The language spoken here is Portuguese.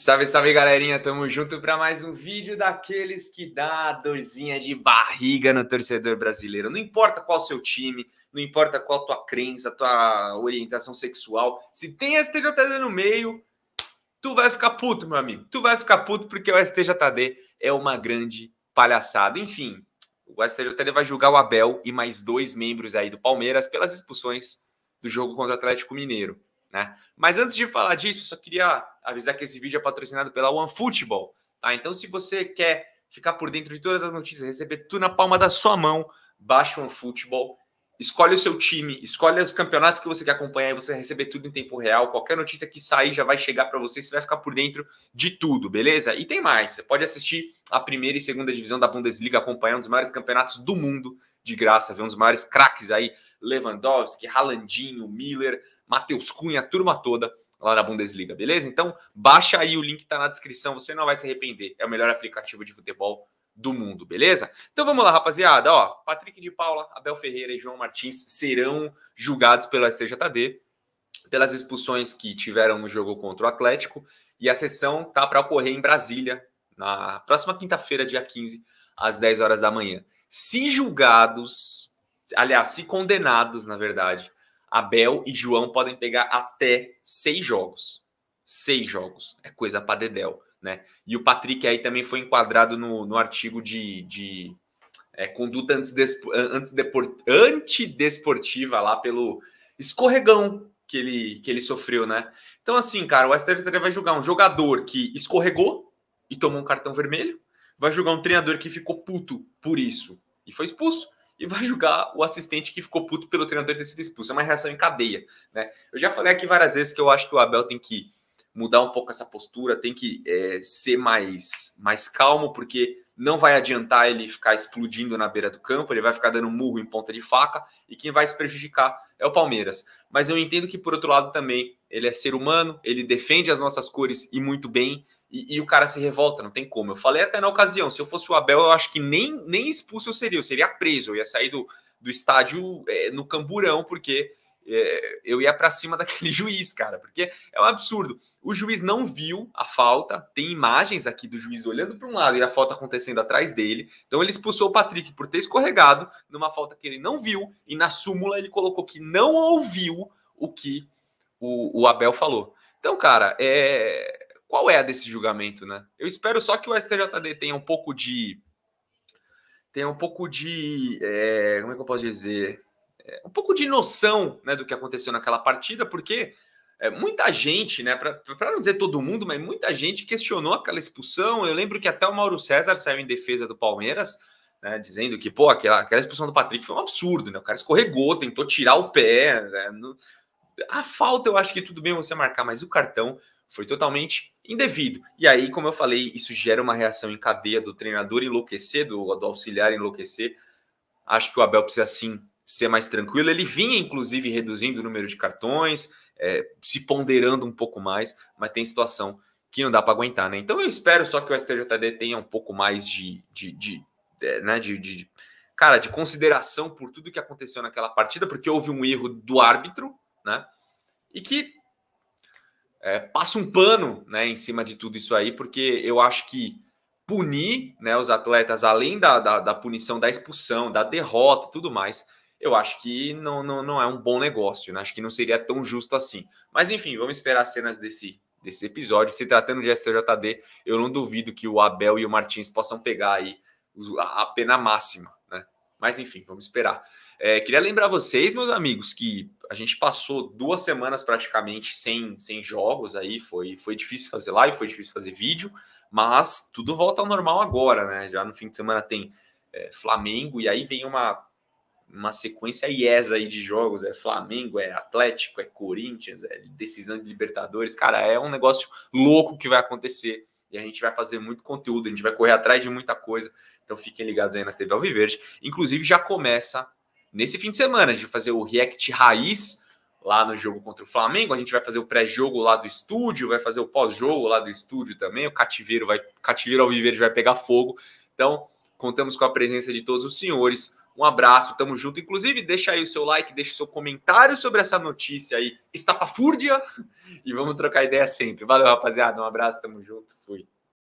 Salve, salve galerinha, tamo junto para mais um vídeo daqueles que dá a dorzinha de barriga no torcedor brasileiro. Não importa qual seu time, não importa qual tua crença, tua orientação sexual, se tem STJD no meio, tu vai ficar puto, meu amigo. Tu vai ficar puto porque o STJD é uma grande palhaçada. Enfim, o STJD vai julgar o Abel e mais dois membros aí do Palmeiras pelas expulsões do jogo contra o Atlético Mineiro. Né? Mas antes de falar disso, só queria avisar que esse vídeo é patrocinado pela OneFootball. Tá? Então, se você quer ficar por dentro de todas as notícias, receber tudo na palma da sua mão, baixa o OneFootball, escolhe o seu time, escolhe os campeonatos que você quer acompanhar e você vai receber tudo em tempo real. Qualquer notícia que sair já vai chegar para você, você vai ficar por dentro de tudo, beleza? E tem mais, você pode assistir a primeira e segunda divisão da Bundesliga acompanhando os maiores campeonatos do mundo de graça, ver dos maiores craques aí, Lewandowski, Ralandinho, Miller, Matheus Cunha, a turma toda lá na Bundesliga, beleza? Então, baixa aí o link tá na descrição, você não vai se arrepender. É o melhor aplicativo de futebol do mundo, beleza? Então vamos lá, rapaziada, ó, Patrick de Paula, Abel Ferreira e João Martins serão julgados pelo STJD pelas expulsões que tiveram no jogo contra o Atlético e a sessão tá para ocorrer em Brasília na próxima quinta-feira, dia 15, às 10 horas da manhã. Se julgados, aliás, se condenados, na verdade, Abel e João podem pegar até seis jogos. Seis jogos. É coisa para Dedel, né? E o Patrick aí também foi enquadrado no, no artigo de, de é, conduta antidespo, antidepor, antidesportiva lá pelo escorregão que ele, que ele sofreu, né? Então, assim, cara, o STJD vai julgar um jogador que escorregou e tomou um cartão vermelho, vai julgar um treinador que ficou puto por isso e foi expulso, e vai julgar o assistente que ficou puto pelo treinador ter sido expulso. É uma reação em cadeia, né? Eu já falei aqui várias vezes que eu acho que o Abel tem que mudar um pouco essa postura, tem que é, ser mais, mais calmo, porque não vai adiantar ele ficar explodindo na beira do campo, ele vai ficar dando murro em ponta de faca, e quem vai se prejudicar é o Palmeiras. Mas eu entendo que, por outro lado, também ele é ser humano, ele defende as nossas cores e muito bem, e, e, o cara se revolta, não tem como. Eu falei até na ocasião, se eu fosse o Abel, eu acho que nem, nem expulso eu seria, eu seria preso, eu ia sair do, do estádio é, no camburão, porque é, eu ia para cima daquele juiz, cara, porque é um absurdo. O juiz não viu a falta, tem imagens aqui do juiz olhando para um lado e a falta acontecendo atrás dele. Então ele expulsou o Patrick por ter escorregado numa falta que ele não viu, e na súmula ele colocou que não ouviu o que o, o Abel falou. Então, cara, é, qual é a desse julgamento, né? Eu espero só que o STJD tenha um pouco de. tenha um pouco de. É, como é que eu posso dizer? É, um pouco de noção né, do que aconteceu naquela partida, porque é, muita gente, né, para não dizer todo mundo, mas muita gente questionou aquela expulsão. Eu lembro que até o Mauro César saiu em defesa do Palmeiras, né, dizendo que pô, aquela, aquela expulsão do Patrick foi um absurdo, né? O cara escorregou, tentou tirar o pé. Né, no... A falta eu acho que tudo bem você marcar, mas o cartão foi totalmente indevido. E aí, como eu falei, isso gera uma reação em cadeia do treinador enlouquecer, do, do auxiliar enlouquecer. Acho que o Abel precisa sim ser mais tranquilo. Ele vinha, inclusive, reduzindo o número de cartões, é, se ponderando um pouco mais, mas tem situação que não dá para aguentar, né? Então eu espero só que o STJD tenha um pouco mais de, de, de, é, né, de né, de, de, cara, de consideração por tudo que aconteceu naquela partida, porque houve um erro do árbitro, né? E que é, passa um pano né, em cima de tudo isso aí, porque eu acho que punir né, os atletas, além da, da, da punição da expulsão, da derrota tudo mais, eu acho que não, não, não é um bom negócio, né? acho que não seria tão justo assim. Mas enfim, vamos esperar as cenas desse, desse episódio. Se tratando de STJD, eu não duvido que o Abel e o Martins possam pegar aí a pena máxima. Né? Mas enfim, vamos esperar. É, queria lembrar vocês, meus amigos, que a gente passou duas semanas praticamente sem, sem jogos aí, foi, foi difícil fazer live, foi difícil fazer vídeo, mas tudo volta ao normal agora, né? Já no fim de semana tem é, Flamengo e aí vem uma, uma sequência IES aí de jogos, é Flamengo, é Atlético, é Corinthians, é decisão de Libertadores, cara, é um negócio louco que vai acontecer e a gente vai fazer muito conteúdo, a gente vai correr atrás de muita coisa. Então fiquem ligados aí na TV Alviverde. Inclusive já começa nesse fim de semana, a gente vai fazer o react raiz lá no jogo contra o Flamengo, a gente vai fazer o pré-jogo lá do estúdio, vai fazer o pós-jogo lá do estúdio também, o cativeiro vai cativeiro Alviverde vai pegar fogo. Então, contamos com a presença de todos os senhores. Um abraço, tamo junto. Inclusive, deixa aí o seu like, deixa o seu comentário sobre essa notícia aí, estapafúrdia, e vamos trocar ideia sempre. Valeu, rapaziada. Um abraço, tamo junto. Fui.